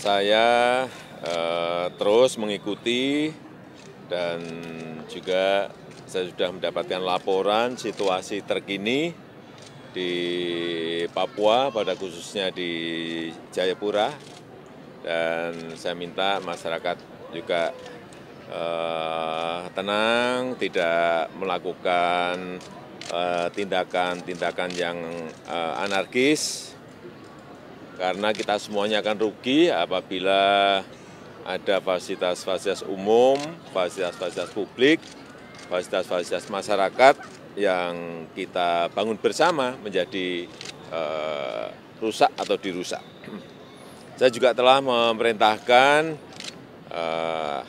saya eh, terus mengikuti dan juga saya sudah mendapatkan laporan situasi terkini di Papua, pada khususnya di Jayapura, dan saya minta masyarakat juga eh, tenang, tidak melakukan eh, tindakan-tindakan eh, yang eh, anarkis, karena kita semuanya akan rugi apabila ada fasilitas-fasilitas umum, fasilitas-fasilitas publik, fasilitas-fasilitas masyarakat yang kita bangun bersama menjadi eh, rusak atau dirusak. Saya juga telah memerintahkan eh,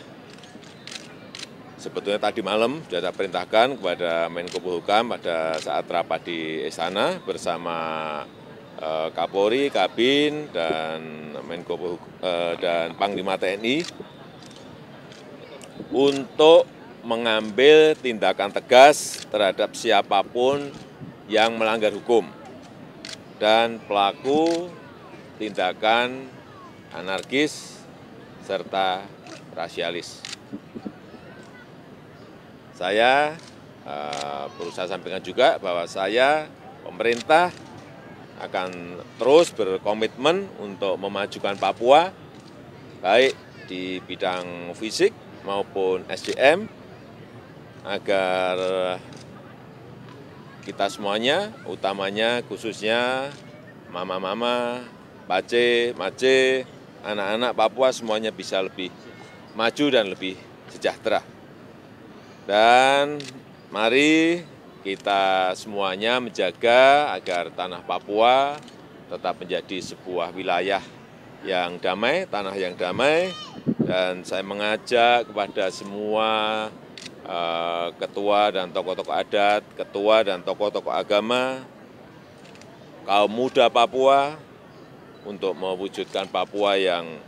sebetulnya tadi malam sudah saya perintahkan kepada Menko Polhukam pada saat rapat di Istana bersama Eh, Kapolri, Kabin, dan Menko eh, dan Panglima TNI untuk mengambil tindakan tegas terhadap siapapun yang melanggar hukum dan pelaku tindakan anarkis serta rasialis. Saya eh, berusaha sampaikan juga bahwa saya pemerintah akan terus berkomitmen untuk memajukan Papua, baik di bidang fisik maupun SDM, agar kita semuanya, utamanya khususnya mama-mama, pace, mace, anak-anak Papua semuanya bisa lebih maju dan lebih sejahtera. Dan mari kita semuanya menjaga agar tanah Papua tetap menjadi sebuah wilayah yang damai, tanah yang damai, dan saya mengajak kepada semua eh, ketua dan tokoh-tokoh adat, ketua dan tokoh-tokoh agama, kaum muda Papua untuk mewujudkan Papua yang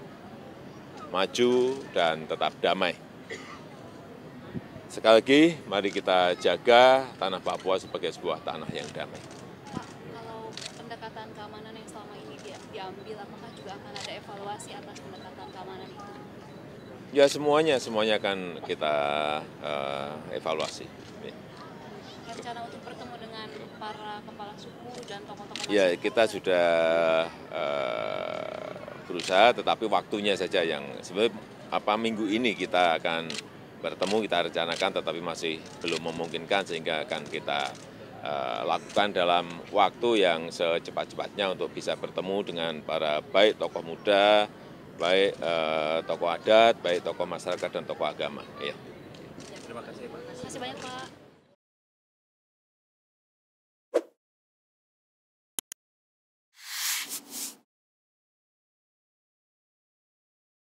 maju dan tetap damai. Sekali lagi, mari kita jaga tanah Papua sebagai sebuah tanah yang damai. Pak, kalau pendekatan keamanan yang selama ini di diambil, apakah juga akan ada evaluasi atas pendekatan keamanan itu? Ya semuanya, semuanya akan kita uh, evaluasi. Ya. Rencana untuk bertemu dengan para kepala suku dan tokoh-tokoh? Ya kita sudah uh, berusaha, tetapi waktunya saja yang sebenarnya apa minggu ini kita akan bertemu kita rencanakan tetapi masih belum memungkinkan sehingga akan kita eh, lakukan dalam waktu yang secepat-cepatnya untuk bisa bertemu dengan para baik tokoh muda, baik uh, tokoh adat, baik tokoh masyarakat dan tokoh agama. Ya. Terima kasih Pak. Terima kasih banyak Pak.